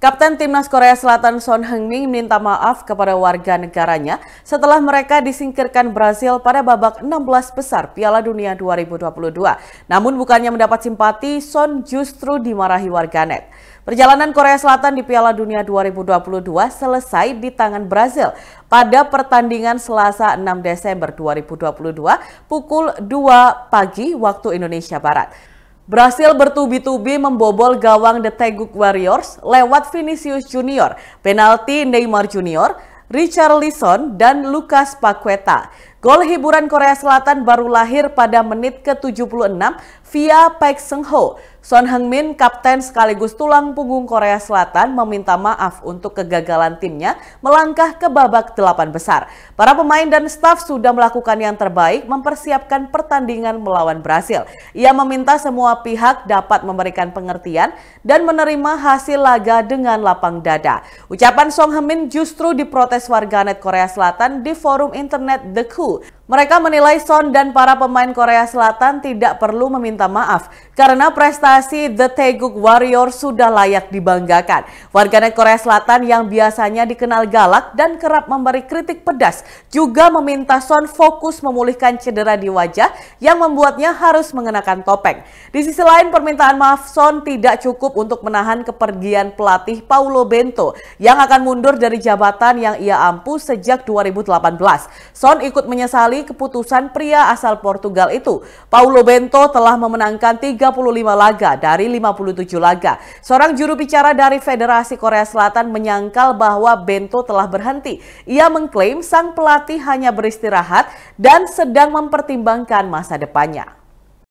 Kapten Timnas Korea Selatan Son Heung-min minta maaf kepada warga negaranya setelah mereka disingkirkan Brasil pada babak 16 besar Piala Dunia 2022. Namun bukannya mendapat simpati, Son justru dimarahi warganet. Perjalanan Korea Selatan di Piala Dunia 2022 selesai di tangan Brasil pada pertandingan Selasa 6 Desember 2022 pukul 2 pagi waktu Indonesia Barat berhasil bertubi-tubi membobol gawang The Teguk Warriors lewat Vinicius Junior, penalti Neymar Junior, Richard Lison, dan Lucas Paqueta. Gol hiburan Korea Selatan baru lahir pada menit ke-76 via Paek Seng Ho. Son Heung-min, kapten sekaligus tulang punggung Korea Selatan, meminta maaf untuk kegagalan timnya melangkah ke babak delapan besar. Para pemain dan staf sudah melakukan yang terbaik mempersiapkan pertandingan melawan Brasil. Ia meminta semua pihak dapat memberikan pengertian dan menerima hasil laga dengan lapang dada. Ucapan Song Heung-min justru diprotes warganet Korea Selatan di forum internet The Coup Brasil. Mereka menilai Son dan para pemain Korea Selatan tidak perlu meminta maaf karena prestasi The Taeguk Warrior sudah layak dibanggakan. Warganet Korea Selatan yang biasanya dikenal galak dan kerap memberi kritik pedas juga meminta Son fokus memulihkan cedera di wajah yang membuatnya harus mengenakan topeng. Di sisi lain permintaan maaf Son tidak cukup untuk menahan kepergian pelatih Paulo Bento yang akan mundur dari jabatan yang ia ampu sejak 2018. Son ikut menyesali keputusan pria asal Portugal itu. Paulo Bento telah memenangkan 35 laga dari 57 laga. Seorang juru bicara dari Federasi Korea Selatan menyangkal bahwa Bento telah berhenti. Ia mengklaim sang pelatih hanya beristirahat dan sedang mempertimbangkan masa depannya.